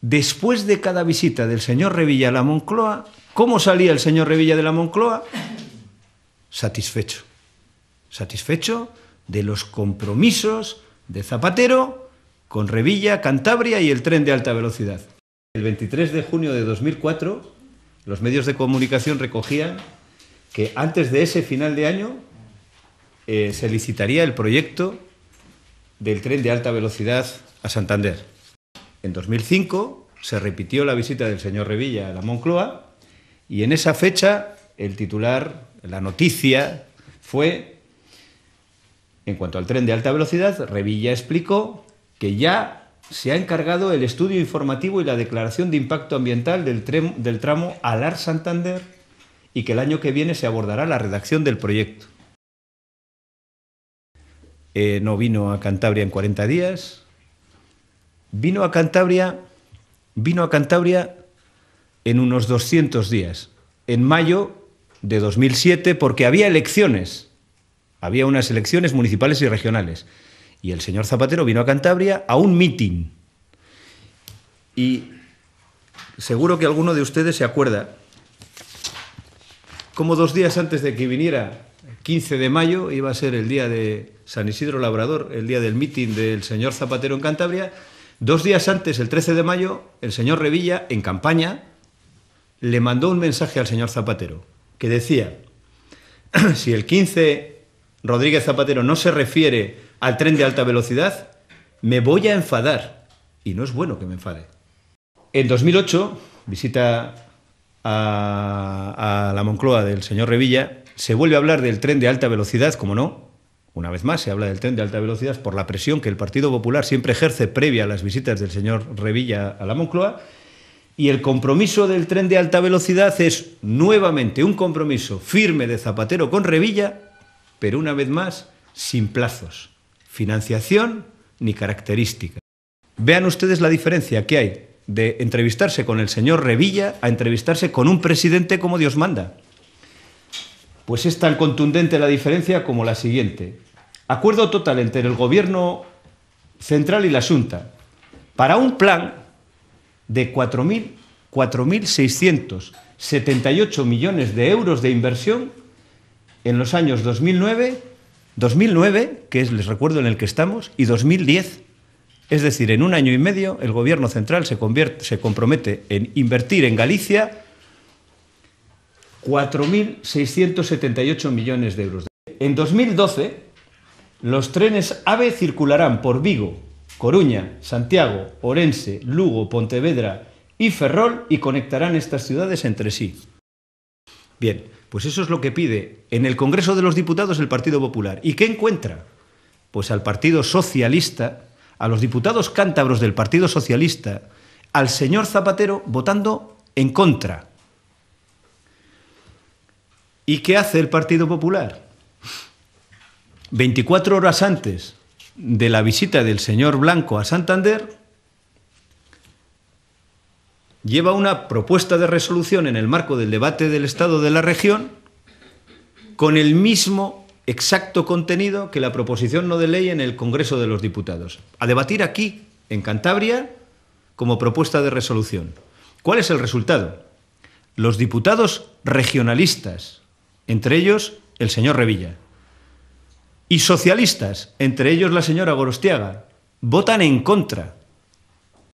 después de cada visita del señor Revilla a la Moncloa, ¿cómo salía el señor Revilla de la Moncloa? Satisfecho. Satisfecho de los compromisos de Zapatero con Revilla, Cantabria y el tren de alta velocidad. El 23 de junio de 2004, los medios de comunicación recogían que antes de ese final de año eh, se licitaría el proyecto del tren de alta velocidad a Santander. En 2005 se repitió la visita del señor Revilla a la Moncloa y en esa fecha el titular, la noticia fue, en cuanto al tren de alta velocidad, Revilla explicó que ya se ha encargado el estudio informativo y la declaración de impacto ambiental del, tramo Alar Santander y que el año que viene se abordará la redacción del proyecto. Eh, no vino a Cantabria en 40 días, Vino a Cantabria, vino a Cantabria en unos 200 días, en mayo de 2007, porque había elecciones. Había unas elecciones municipales y regionales. Y el señor Zapatero vino a Cantabria a un mitin. Y seguro que alguno de ustedes se acuerda como dos días antes de que viniera, 15 de mayo, iba a ser el día de San Isidro Labrador, el día del mitin del señor Zapatero en Cantabria, Dos días antes, el 13 de mayo, el señor Revilla, en campaña, le mandó un mensaje al señor Zapatero que decía, si el 15 Rodríguez Zapatero no se refiere al tren de alta velocidad, me voy a enfadar. Y no es bueno que me enfade. En 2008, visita a, a la Moncloa del señor Revilla, se vuelve a hablar del tren de alta velocidad, como no, una vez más se habla del tren de alta velocidad por la presión que el Partido Popular siempre ejerce previa a las visitas del señor Revilla a la Moncloa. Y el compromiso del tren de alta velocidad es nuevamente un compromiso firme de Zapatero con Revilla, pero una vez más sin plazos, financiación ni características. Vean ustedes la diferencia que hay de entrevistarse con el señor Revilla a entrevistarse con un presidente como Dios manda. Pues es tan contundente la diferencia como la siguiente. Acuerdo total entre el Gobierno Central y la Junta para un plan de 4.678 millones de euros de inversión en los años 2009, 2009, que es, les recuerdo, en el que estamos, y 2010. Es decir, en un año y medio el Gobierno Central se, se compromete en invertir en Galicia 4.678 millones de euros. En 2012, los trenes AVE circularán por Vigo, Coruña, Santiago, Orense, Lugo, Pontevedra y Ferrol y conectarán estas ciudades entre sí. Bien, pues eso es lo que pide en el Congreso de los Diputados el Partido Popular. ¿Y qué encuentra? Pues al Partido Socialista, a los diputados cántabros del Partido Socialista, al señor Zapatero votando en contra ¿Y qué hace el Partido Popular? 24 horas antes de la visita del señor Blanco a Santander, lleva una propuesta de resolución en el marco del debate del Estado de la región con el mismo exacto contenido que la proposición no de ley en el Congreso de los Diputados, a debatir aquí, en Cantabria, como propuesta de resolución. ¿Cuál es el resultado? Los diputados regionalistas entre ellos el señor Revilla. Y socialistas, entre ellos la señora Gorostiaga, votan en contra